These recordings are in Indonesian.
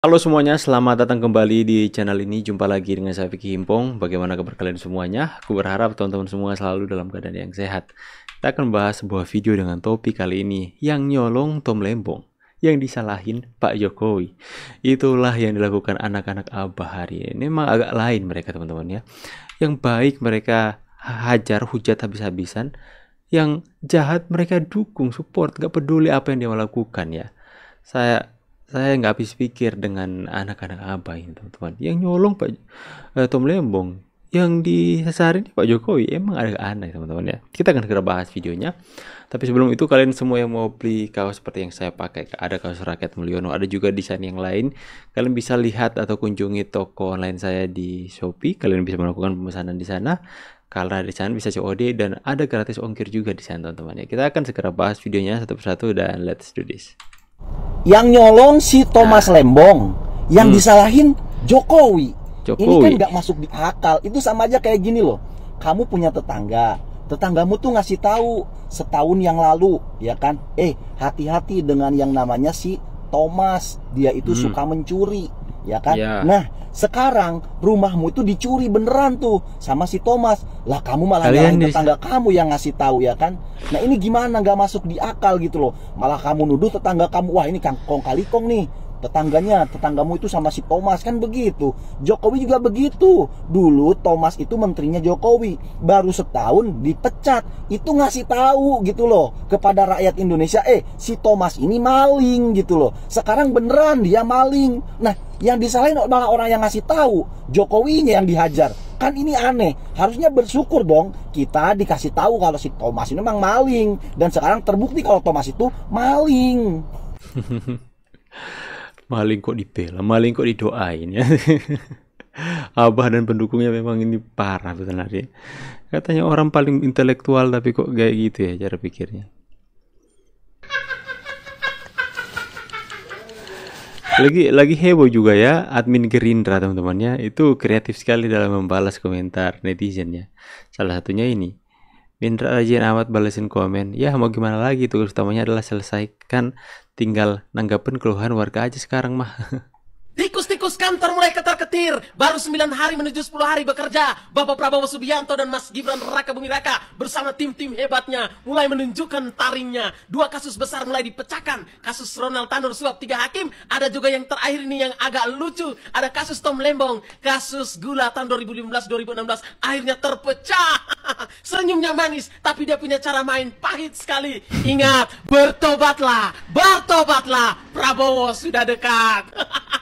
Halo semuanya, selamat datang kembali di channel ini. Jumpa lagi dengan saya Vicky Himpong. Bagaimana kabar kalian semuanya? Aku berharap teman-teman semua selalu dalam keadaan yang sehat. Kita akan bahas sebuah video dengan topik kali ini yang nyolong Tom Lembong, yang disalahin Pak Jokowi. Itulah yang dilakukan anak-anak Abah hari ini. Memang agak lain mereka teman-teman ya. Yang baik mereka hajar hujat habis-habisan, yang jahat mereka dukung, support, gak peduli apa yang dia lakukan ya. Saya saya nggak habis pikir dengan anak-anak abah ini teman-teman yang nyolong pak eh, Tom Lembong yang disasarin Pak Jokowi emang ada aneh teman-teman ya kita akan segera bahas videonya tapi sebelum itu kalian semua yang mau beli kaos seperti yang saya pakai ada kaos rakyat Mulyono ada juga desain yang lain kalian bisa lihat atau kunjungi toko online saya di Shopee kalian bisa melakukan pemesanan di sana karena di sana bisa COD dan ada gratis ongkir juga di sana teman-teman ya kita akan segera bahas videonya satu persatu dan let's do this yang nyolong si Thomas nah. Lembong yang hmm. disalahin Jokowi. Jokowi ini kan nggak masuk di akal itu sama aja kayak gini loh kamu punya tetangga tetanggamu tuh ngasih tahu setahun yang lalu ya kan eh hati-hati dengan yang namanya si Thomas dia itu hmm. suka mencuri ya kan? Ya. Nah, sekarang rumahmu itu dicuri beneran tuh sama si Thomas. Lah kamu malah nyalahin tetangga kamu yang ngasih tahu ya kan? Nah, ini gimana Gak masuk di akal gitu loh. Malah kamu nuduh tetangga kamu, wah ini kangkong kali kong nih tetangganya tetanggamu itu sama si Thomas kan begitu Jokowi juga begitu dulu Thomas itu menterinya Jokowi baru setahun dipecat itu ngasih tahu gitu loh kepada rakyat Indonesia eh si Thomas ini maling gitu loh sekarang beneran dia maling nah yang disalahin malah orang yang ngasih tahu Jokowinya yang dihajar kan ini aneh harusnya bersyukur dong kita dikasih tahu kalau si Thomas ini memang maling dan sekarang terbukti kalau Thomas itu maling maling kok dibela maling kok didoain ya Abah dan pendukungnya memang ini parah tuh ya. Katanya orang paling intelektual tapi kok kayak gitu ya cara pikirnya. Lagi lagi heboh juga ya admin Gerindra teman-temannya itu kreatif sekali dalam membalas komentar netizennya. Salah satunya ini. Bindra rajin amat balesin komen. Ya mau gimana lagi tugas utamanya adalah selesaikan tinggal nanggapin keluhan warga aja sekarang mah. Tikus-tikus kantor mulai ketar-ketir. Baru 9 hari menuju 10 hari bekerja. Bapak Prabowo Subianto dan Mas Gibran Raka Bumi Raka bersama tim-tim hebatnya mulai menunjukkan taringnya. Dua kasus besar mulai dipecahkan. Kasus Ronald Tanur suap tiga hakim. Ada juga yang terakhir ini yang agak lucu. Ada kasus Tom Lembong. Kasus gula tahun 2015-2016 akhirnya terpecah. Senyumnya manis, tapi dia punya cara main pahit sekali. Ingat, bertobatlah, bertobatlah. Prabowo sudah dekat.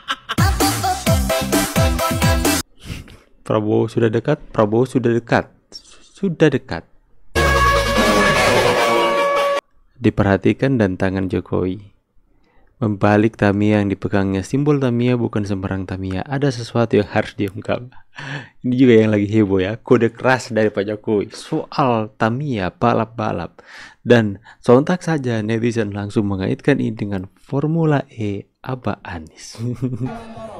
Prabowo sudah dekat, Prabowo sudah dekat, sudah dekat. Diperhatikan dan tangan Jokowi. Membalik Tamiya yang dipegangnya simbol Tamiya bukan sembarang Tamiya. Ada sesuatu yang harus diungkap. Ini juga yang lagi heboh ya. Kode keras dari Pak Jokowi. Soal Tamiya balap-balap. Dan sontak saja netizen langsung mengaitkan ini dengan Formula E Aba Anis.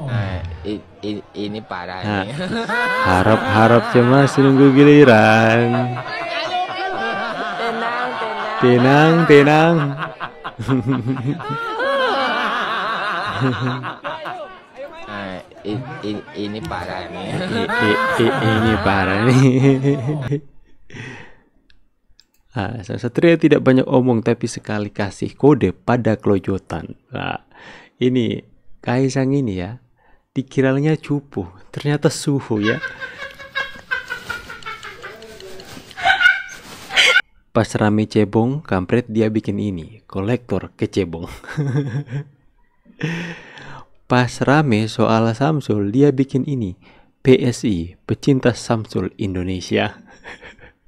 nah, ini parah nah, nih. harap harap cuma nunggu giliran. Tenang, tenang. Tenang, tenang. ini parah eh, nih. I, i, ini parah nih. ah, satria tidak banyak omong tapi sekali kasih kode pada kelojotan. Nah, ini Kaisang ini ya dikiranya cupu ternyata suhu ya pas rame cebong kampret dia bikin ini kolektor kecebong pas rame soal Samsul dia bikin ini PSI pecinta Samsul Indonesia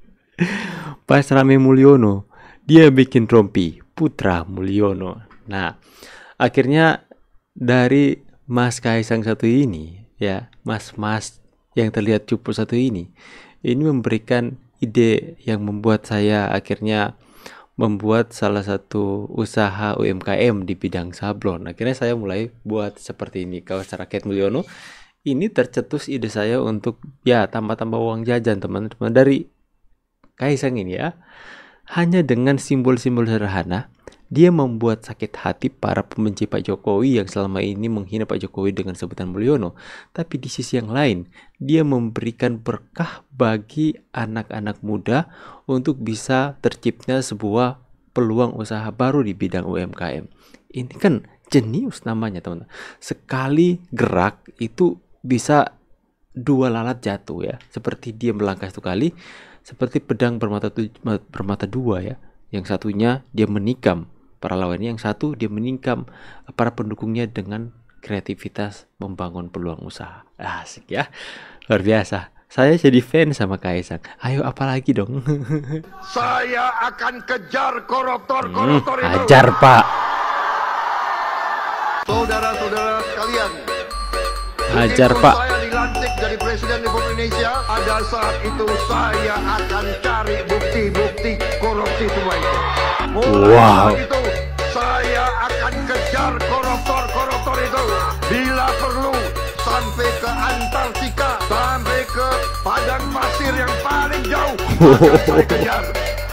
pas rame Mulyono dia bikin rompi Putra Mulyono nah akhirnya dari Mas Kaisang satu ini, ya, mas-mas yang terlihat cupu satu ini, ini memberikan ide yang membuat saya akhirnya membuat salah satu usaha UMKM di bidang sablon. Akhirnya saya mulai buat seperti ini kaos rakyat Mulyono. Ini tercetus ide saya untuk ya tambah-tambah uang jajan teman-teman dari Kaisang ini ya. Hanya dengan simbol-simbol sederhana dia membuat sakit hati para pembenci Pak Jokowi yang selama ini menghina Pak Jokowi dengan sebutan Mulyono. Tapi di sisi yang lain, dia memberikan berkah bagi anak-anak muda untuk bisa tercipta sebuah peluang usaha baru di bidang UMKM. Ini kan jenius namanya teman-teman. Sekali gerak itu bisa dua lalat jatuh ya. Seperti dia melangkah satu kali, seperti pedang bermata, bermata dua ya. Yang satunya dia menikam, para lawannya yang satu dia meningkam para pendukungnya dengan kreativitas membangun peluang usaha asik ya luar biasa saya jadi fans sama Kaisang. Ayo apalagi dong. Saya akan kejar koruptor-koruptor hmm, itu. Ajar, Pak. Saudara-saudara sekalian. Hajar, Pak jadi Presiden Republik Indonesia ada saat itu saya akan cari bukti-bukti korupsi semua itu Mulai wow. itu saya akan kejar koruptor-koruptor itu Bila perlu sampai ke Antartika Sampai ke padang pasir yang paling jauh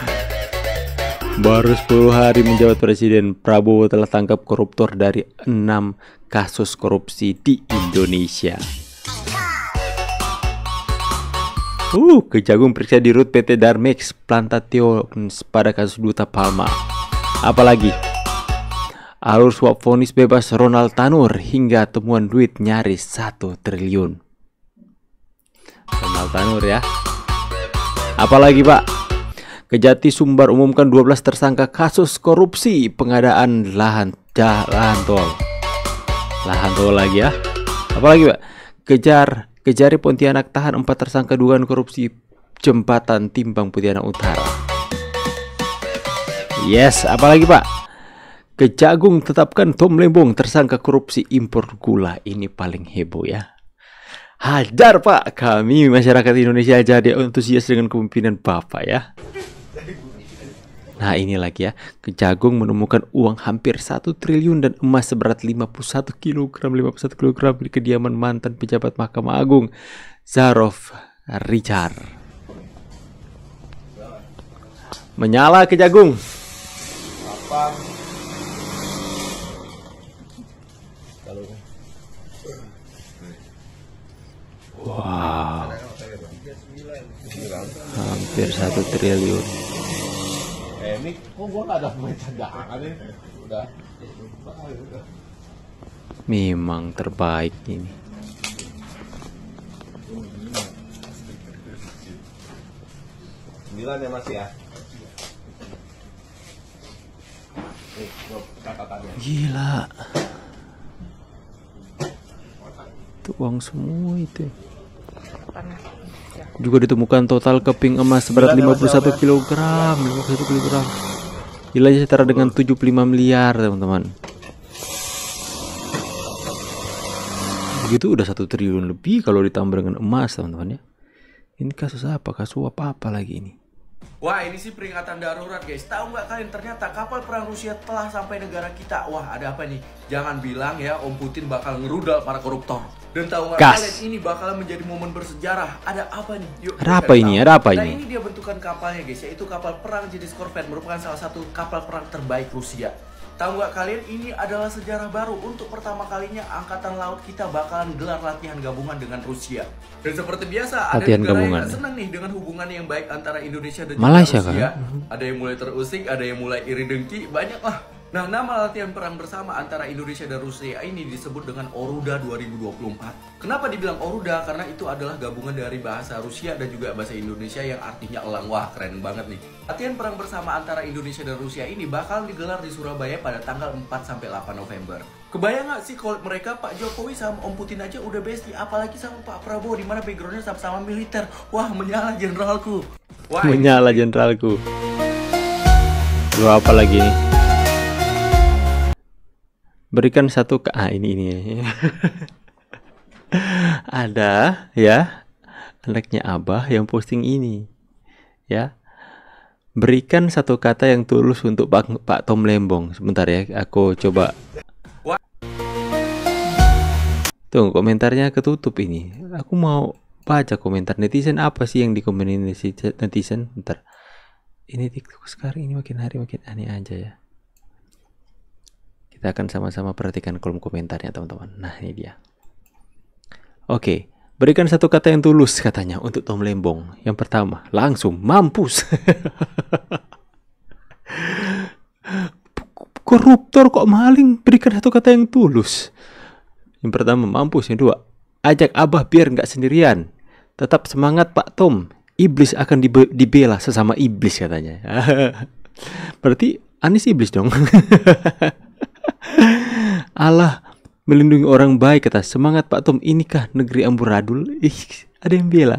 Baru 10 hari menjabat presiden, Prabowo telah tangkap koruptor dari 6 kasus korupsi di Indonesia. Uh, kejagung periksa di rut PT Darmex Plantatio pada kasus Duta Palma. Apalagi? Alur swap vonis bebas Ronald Tanur hingga temuan duit nyaris 1 triliun. Ronald Tanur ya. Apalagi Pak? Kejati Sumbar umumkan 12 tersangka kasus korupsi pengadaan lahan jalan tol. Lahan tol lagi ya. Apalagi Pak? Kejar Kejari Pontianak tahan empat tersangka dugaan korupsi jembatan Timbang Pontianak Utara. Yes, apalagi Pak? Kejagung tetapkan Tom Lembong tersangka korupsi impor gula. Ini paling heboh ya. Hajar Pak, kami masyarakat Indonesia jadi antusias dengan kepemimpinan Bapak ya. Nah ini lagi ya, Kejagung menemukan uang hampir 1 triliun dan emas seberat 51 kg, 51 kg di kediaman mantan pejabat Mahkamah Agung, Zarov Richard. Menyala Kejagung. Apa? Wow. Hampir satu triliun. Eh, ini kok gue gak ada pemain cadangan ya udah memang terbaik ini sembilan ya mas ya Gila. Itu uang semua itu juga ditemukan total keping emas seberat 51 kg 51 kg nilainya setara dengan 75 miliar teman-teman begitu udah satu triliun lebih kalau ditambah dengan emas teman-teman ya ini kasus apa kasus apa apa lagi ini Wah ini sih peringatan darurat guys Tahu nggak kalian ternyata kapal perang Rusia telah sampai negara kita Wah ada apa nih Jangan bilang ya Om Putin bakal ngerudal para koruptor Dan tahu nggak kalian ini bakal menjadi momen bersejarah Ada apa nih Yuk, Ada apa ini tahu. Ada apa nah, ini Nah ini dia bentukan kapalnya guys Yaitu kapal perang jenis Korvet Merupakan salah satu kapal perang terbaik Rusia Tahu nggak kalian ini adalah sejarah baru untuk pertama kalinya angkatan laut kita bakalan gelar latihan gabungan dengan Rusia. Dan seperti biasa latihan ada gabungan. yang senang nih dengan hubungan yang baik antara Indonesia dan Malaysia Rusia. Kan? Ada yang mulai terusik, ada yang mulai iri dengki, banyak lah. Nah, nama latihan perang bersama antara Indonesia dan Rusia ini disebut dengan Oruda 2024. Kenapa dibilang Oruda? Karena itu adalah gabungan dari bahasa Rusia dan juga bahasa Indonesia yang artinya elang. Wah, keren banget nih. Latihan perang bersama antara Indonesia dan Rusia ini bakal digelar di Surabaya pada tanggal 4 sampai 8 November. Kebayang gak sih kalau mereka Pak Jokowi sama Om Putin aja udah besti, apalagi sama Pak Prabowo di mana backgroundnya sama-sama militer. Wah, menyala jenderalku. Menyala jenderalku. Lu apa lagi nih? berikan satu ke ah, ini ini ada ya anaknya abah yang posting ini ya berikan satu kata yang tulus untuk Pak, Pak Tom Lembong sebentar ya aku coba tunggu komentarnya ketutup ini aku mau baca komentar netizen apa sih yang dikomenin netizen ntar ini TikTok sekarang ini makin hari makin aneh aja ya kita akan sama-sama perhatikan kolom komentarnya teman-teman. Nah ini dia. Oke, berikan satu kata yang tulus katanya untuk Tom Lembong. Yang pertama, langsung mampus. Koruptor kok maling, berikan satu kata yang tulus. Yang pertama, mampus. Yang dua, ajak abah biar nggak sendirian. Tetap semangat Pak Tom, iblis akan dibe dibela sesama iblis katanya. Berarti Anis iblis dong. Allah melindungi orang baik kata semangat Pak Tom inikah negeri amburadul ih ada yang bela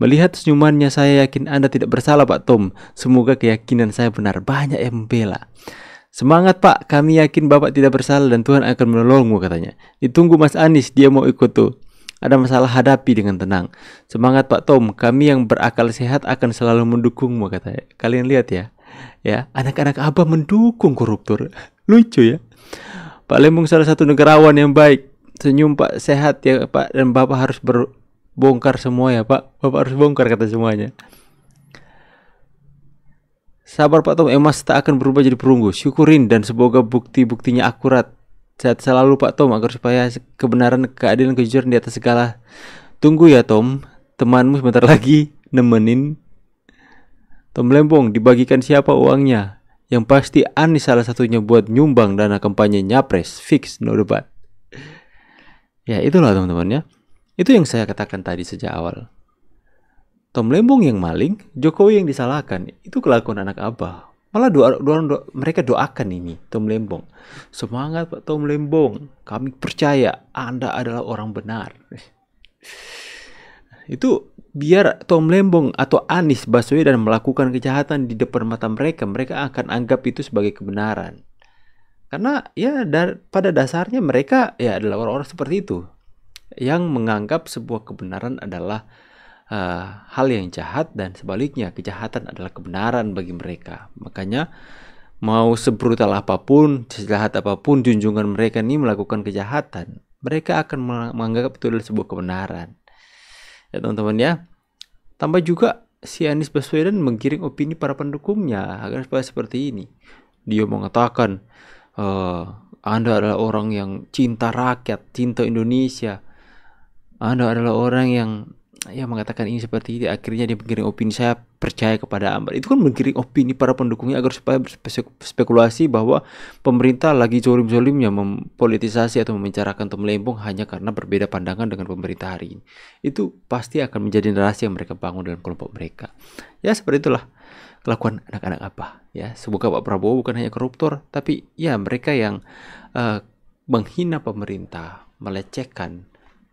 melihat senyumannya saya yakin Anda tidak bersalah Pak Tom semoga keyakinan saya benar banyak yang membela Semangat Pak, kami yakin Bapak tidak bersalah dan Tuhan akan menolongmu katanya. Ditunggu Mas Anies, dia mau ikut tuh. Ada masalah hadapi dengan tenang. Semangat Pak Tom, kami yang berakal sehat akan selalu mendukungmu katanya. Kalian lihat ya. Ya, anak-anak Abah mendukung koruptor. Lucu ya. Pak Lembong salah satu negarawan yang baik. Senyum Pak, sehat ya Pak. Dan Bapak harus berbongkar semua ya Pak. Bapak harus bongkar kata semuanya. Sabar Pak Tom, emas tak akan berubah jadi perunggu. Syukurin dan semoga bukti-buktinya akurat. Sehat selalu Pak Tom agar supaya kebenaran, keadilan, kejujuran di atas segala. Tunggu ya Tom, temanmu sebentar lagi nemenin Tom Lembong dibagikan siapa uangnya? Yang pasti Anies salah satunya buat nyumbang dana kampanye nyapres, fix, no debat. Ya itulah teman-teman ya. Itu yang saya katakan tadi sejak awal. Tom Lembong yang maling, Jokowi yang disalahkan, itu kelakuan anak abah. Malah doa, doa, doa, mereka doakan ini, Tom Lembong. Semangat Pak Tom Lembong, kami percaya Anda adalah orang benar. Itu biar Tom Lembong atau Anies Baswedan melakukan kejahatan di depan mata mereka, mereka akan anggap itu sebagai kebenaran. Karena ya dar, pada dasarnya mereka ya adalah orang-orang seperti itu yang menganggap sebuah kebenaran adalah uh, hal yang jahat dan sebaliknya kejahatan adalah kebenaran bagi mereka. Makanya mau sebrutal apapun, sejahat apapun junjungan mereka ini melakukan kejahatan, mereka akan menganggap itu adalah sebuah kebenaran ya teman-teman ya tambah juga si Anies Baswedan menggiring opini para pendukungnya agar supaya seperti ini dia mengatakan e, Anda adalah orang yang cinta rakyat cinta Indonesia Anda adalah orang yang ya mengatakan ini seperti ini akhirnya dia menggiring opini saya percaya kepada Ambar itu kan menggiring opini para pendukungnya agar supaya berspekulasi bahwa pemerintah lagi zolim-zolimnya mempolitisasi atau membicarakan atau melempung hanya karena berbeda pandangan dengan pemerintah hari ini itu pasti akan menjadi narasi yang mereka bangun dalam kelompok mereka ya seperti itulah kelakuan anak-anak apa ya semoga Pak Prabowo bukan hanya koruptor tapi ya mereka yang uh, menghina pemerintah melecehkan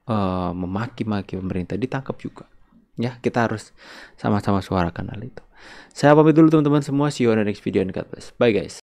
Eh, memaki-maki pemerintah ditangkap juga. Ya, kita harus sama-sama suarakan hal itu. Saya pamit dulu teman-teman semua. See you on the next video and God bless. Bye guys.